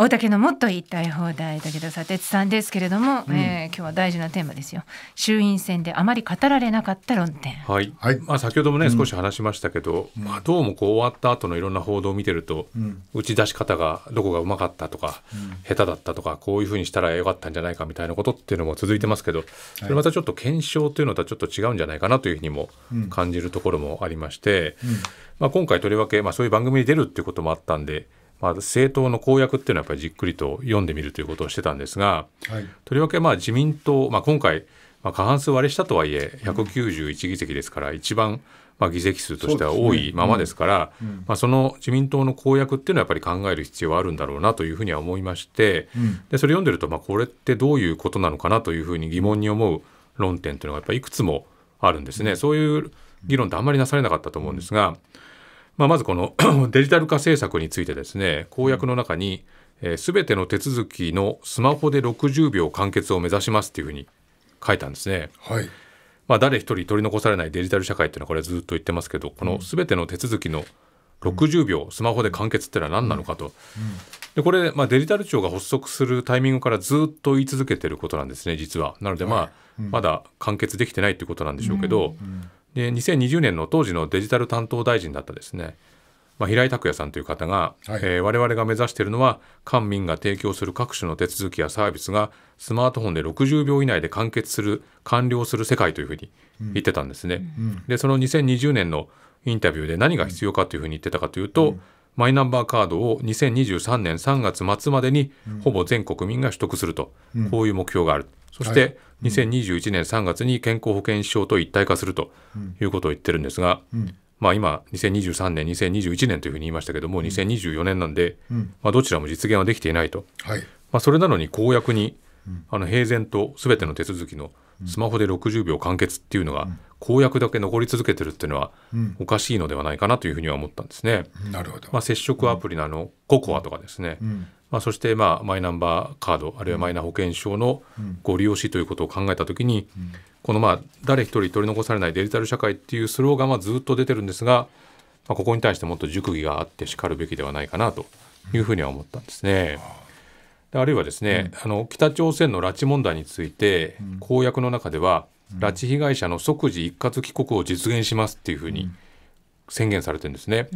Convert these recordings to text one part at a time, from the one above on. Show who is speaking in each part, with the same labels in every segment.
Speaker 1: 大竹のもっと言いたい放題だけどさ鉄さんですけれども、うん、えー、今日は大事なテーマですよ衆院選であまり語られなかった論点はい、はい、まあ、先ほどもね、うん、少し話しましたけど、まあ、どうもこう終わった後のいろんな報道を見てると、うん、打ち出し方がどこがうまかったとか、下手だったとかこういうふうにしたらよかったんじゃないかみたいなことっていうのも続いてますけどそれまたちょっと検証というのとはちょっと違うんじゃないかなというふうにも感じるところもありまして、まあ、今回とりわけ、まあ、そういう番組に出るっていうこともあったんでまあ、政党の公約っていうのはやっぱりじっくりと読んでみるということをしてたんですが、はい、とりわけまあ自民党、まあ、今回、まあ、過半数割れしたとはいえ191議席ですから一番まあ議席数としては多いままですから、その自民党の公約っていうのはやっぱり考える必要はあるんだろうなというふうには思いまして、うん、でそれ読んでるとまあこれってどういうことなのかなというふうに疑問に思う論点というのがやっぱりいくつもあるんですね。そういう議論ってあんまりなされなかったと思うんですが、まあ、まずこの デジタル化政策についてですね公約の中にすべ、えー、ての手続きのスマホで60秒完結を目指しますというふうに書いたんですね。はいまあ、誰一人取り残されないデジタル社会っていうのはこれずっと言ってますけどこのすべての手続きの60秒スマホで完結っていうのは何なのかと。でこれ、まあ、デジタル庁が発足するタイミングからずっと言い続けてることなんですね実は。なので、まあまだ完結できてないということなんでしょうけど。うんうんで2020年の当時のデジタル担当大臣だったですね、まあ、平井拓也さんという方が、はいえー、我々が目指しているのは官民が提供する各種の手続きやサービスがスマートフォンで60秒以内で完結する完了する世界というふうに言ってたんですね。うんうん、でその2020年のインタビューで何が必要かというふうに言ってたかというと、うん、マイナンバーカードを2023年3月末までにほぼ全国民が取得すると、こういう目標がある。そして2021年3月に健康保険証と一体化するということを言ってるんですが、まあ、今、2023年、2021年というふうに言いましたけども、2024年なんで、まあ、どちらも実現はできていないと、はいまあ、それなのに公約に、あの平然とすべての手続きのスマホで60秒完結っていうのが、公約だけ残り続けてるっていうのは、おかしいのではないかなというふうには思ったんですね。なるほどまあ、接触アプリのあのココアとかですね、まあ、そして、まあ、マイナンバーカードあるいはマイナ保険証のご利用しということを考えたときに、この、まあ、誰一人取り残されないデジタル社会っていうスローガンはずっと出てるんですが、まあ、ここに対してもっと熟議があってしかるべきではないかなというふうには思ったんですね。あるいはですね、あの北朝鮮の拉致問題について、公約の中では、拉致被害者の即時一括帰国を実現しますっていうふうに宣言されてるんですね。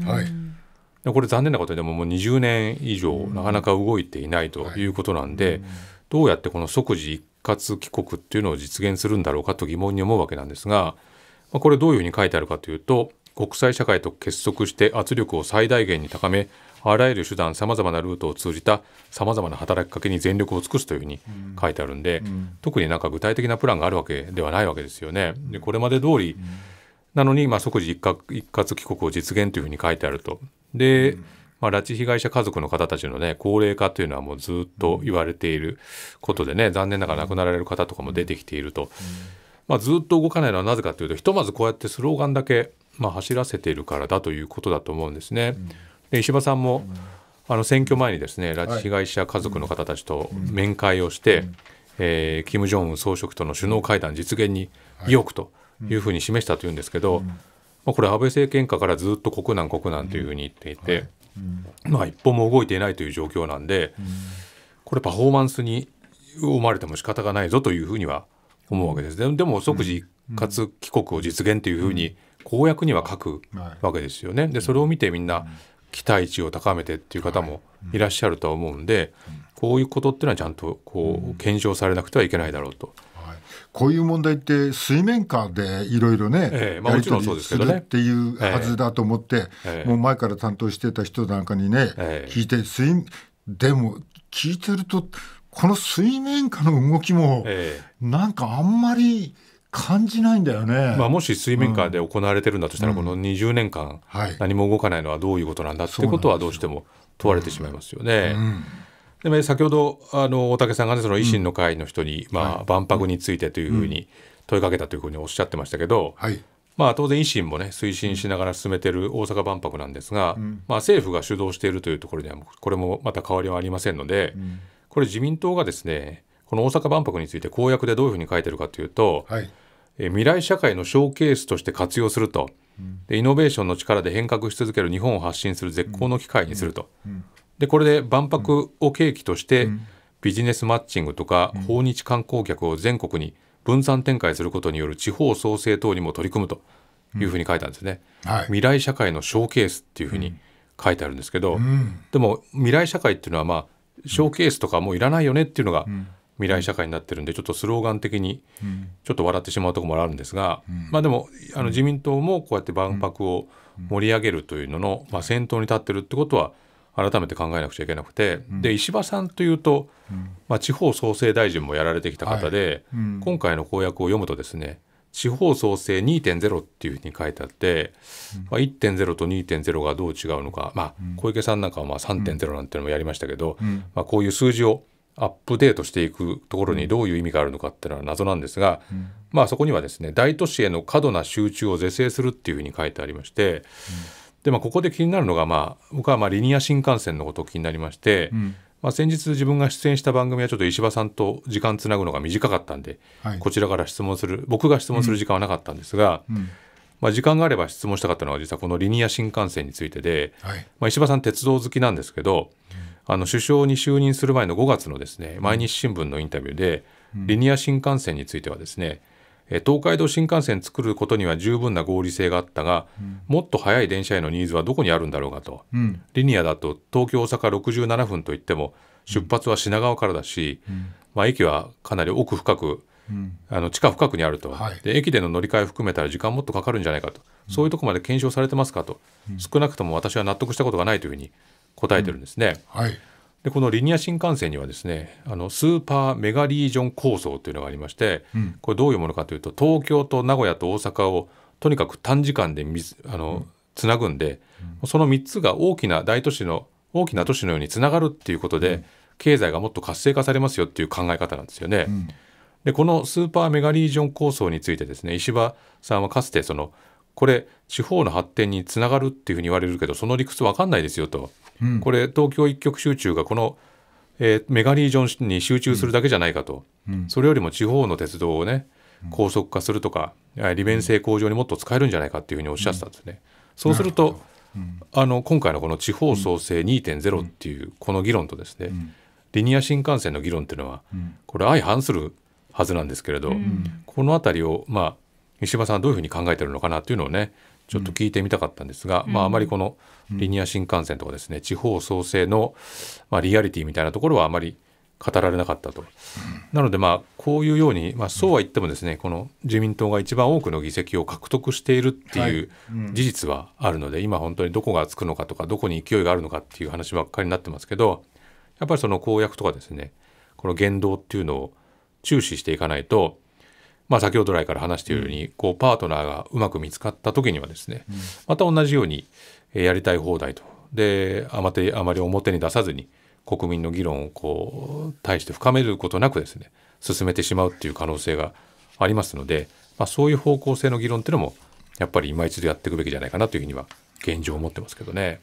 Speaker 1: これ残念なことでももう20年以上なかなか動いていないということなんで、どうやってこの即時一括帰国っていうのを実現するんだろうかと疑問に思うわけなんですが、まあ、これどういうふうに書いてあるかというと国際社会と結束して圧力を最大限に高めあらゆる手段さまざまなルートを通じたさまざまな働きかけに全力を尽くすというふうに書いてあるんで、特になんか具体的なプランがあるわけではないわけですよね。でこれまで通りなのに、まあ、即時一括帰国を実現というふうに書いてあるとで、うんまあ、拉致被害者家族の方たちのね、高齢化というのはもうずっと言われていることでね、残念ながら亡くなられる方とかも出てきていると。まあ、ずっと動かないのはなぜかというと、ひとまずこうやってスローガンだけ、まあ、走らせているからだということだと思うんですね。で石破さんも、あの選挙前にですね、拉致被害者家族の方たちと面会をして、えー、金正恩総書記との首脳会談実現に意欲というふうに示したというんですけど、まあ、これ安倍政権下からずっと国難国難というふうに言っていて、まあ、一歩も動いていないという状況なんで、これパフォーマンスに思われても仕方がないぞというふうには思うわけですでも即時一括帰国を実現というふうに公約には書くわけですよね。でそれを見てみんな期待値を高めてっていう方もいらっしゃるとは思うんでこういうことっていうのはちゃんとこう検証されなくてはいけないだろうと。こういう問題って水面下でいろいろね、ええまあ、やり取りするっていうはずだと思って、えもう前から担当してた人なんかにね、え、聞いて水でも聞いてるとこの水面下の動きも、なんかあんまり。感じないんだよね、まあ、もし水面下で行われてるんだとしたら、この20年間、何も動かないのはどういうことなんだってことはどうしても問われてしまいますよね。うんうんでも先ほどあの大竹さんがねその維新の会の人に、うん、まあ、はい、万博についてというふうに問いかけたというふうにおっしゃってましたけど、はい、まあ、当然維新もね推進しながら進めている大阪万博なんですが、うん、まあ、政府が主導しているというところにはこれもまた変わりはありませんので、うん、これ自民党がですねこの大阪万博について公約でどういうふうに書いているかというと、はい、え未来社会のショーケースとして活用すると、でイノベーションの力で変革し続ける日本を発信する絶好の機会にすると。うんでこれで万博を契機として、ビジネスマッチングとか訪日観光客を全国に分散展開することによる地方創生等にも取り組むというふうに書いたんですね。い、未来社会のショーケースっていうふうに書いてあるんですけど、でも未来社会っていうのはまあショーケースとかもういらないよねっていうのが未来社会になってるんでちょっとスローガン的にちょっと笑ってしまうところもあるんですが、まあでもあの自民党もこうやって万博を盛り上げるというのの、まあ、先頭に立ってるってことは、改めて考えなくちゃいけなくて、うん、で石破さんというと、うん、まあ、地方創生大臣もやられてきた方で、はいうん、今回の公約を読むとですね地方創生2.0っていうふうに書いてあって、まあ、1.0と2.0がどう違うのか、まあ、小池さんなんかはまあ3.0なんていうのもやりましたけど、まあ、こういう数字をアップデートしていくところにどういう意味があるのかっていうのは謎なんですが、まあそこにはですね大都市への過度な集中を是正するっていうふうに書いてありまして、で、まあ、ここで気になるのが、まあ、僕はまあリニア新幹線のことを気になりまして、うん、まあ、先日自分が出演した番組はちょっと石破さんと時間つなぐのが短かったんで、はい、こちらから質問する僕が質問する時間はなかったんですが、うんうん、まあ、時間があれば質問したかったのは実はこのリニア新幹線についてで、はい、まあ、石破さん鉄道好きなんですけど、あの首相に就任する前の5月のですね毎日新聞のインタビューで、リニア新幹線についてはですね、東海道新幹線作ることには十分な合理性があったが、うん、もっと速い電車へのニーズはどこにあるんだろうかと、うん、リニアだと東京大阪67分といっても出発は品川からだし、うん、まあ、駅はかなり奥深く、あの地下深くにあると、はい、で駅での乗り換え含めたら時間もっとかかるんじゃないかと、そういうとこまで検証されてますかと、少なくとも私は納得したことがないというふうに答えてるんですね。はいでこのリニア新幹線にはですねあのスーパーメガリージョン構想というのがありまして、うん、これどういうものかというと東京と名古屋と大阪をとにかく短時間であの、うん、つなぐんで、うん、その3つが大きな大都市の大きな都市のようにつながるっていうことで、経済がもっと活性化されますよっていう考え方なんですよね。でこのスーパーメガリージョン構想についてですね石破さんはかつてそのこれ地方の発展につながるっていうふうに言われるけどその理屈わかんないですよとこれ東京一極集中がこの、えー、メガリージョンに集中するだけじゃないかと、うん、それよりも地方の鉄道をね高速化するとか利便性向上にもっと使えるんじゃないかっていうふうにおっしゃってたんですね。そうするとあの今回のこの地方創生2.0っていうこの議論とですね、リニア新幹線の議論っていうのは、これ相反するはずなんですけれど、この辺りをまあ石破さんどういうふうに考えてるのかなというのをねちょっと聞いてみたかったんですが、うん、まあ、あまりこのリニア新幹線とかですね、地方創生の、まあ、リアリティみたいなところはあまり語られなかったと、なので、まあ、こういうように、まあ、そうは言ってもですね、この自民党が一番多くの議席を獲得しているっていう事実はあるので、今、本当にどこがつくのかとか、どこに勢いがあるのかっていう話ばっかりになってますけど、やっぱりその公約とかですね、この言動っていうのを注視していかないと、まあ、先ほど来から話しているように、こうパートナーがうまく見つかった時にはですね、また同じようにやりたい放題とであまりあまり表に出さずに国民の議論をこう対して深めることなくですね進めてしまうっていう可能性がありますので、まあ、そういう方向性の議論っていうのもやっぱり今一度やっていくべきじゃないかなというふうには現状思ってますけどね。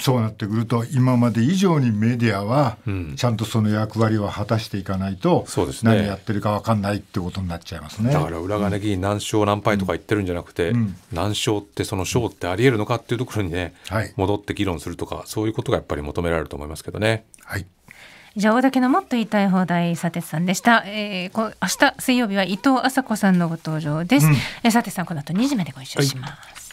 Speaker 1: そうなってくると今まで以上にメディアはちゃんとその役割を果たしていかないと、うんね、何やってるか分かんないってことになっちゃいますねだから裏金議員何勝何敗とか言ってるんじゃなくて、何勝ってその勝ってありえるのかっていうところにね、戻って議論するとかそういうことがやっぱり求められると思いますけどね。はい以上大竹のもっと言いたい放題佐哲さんでした、えー、こ明日水曜日は伊藤麻子さんのご登場です、うん、佐哲さんこの後2時までご一緒します、はい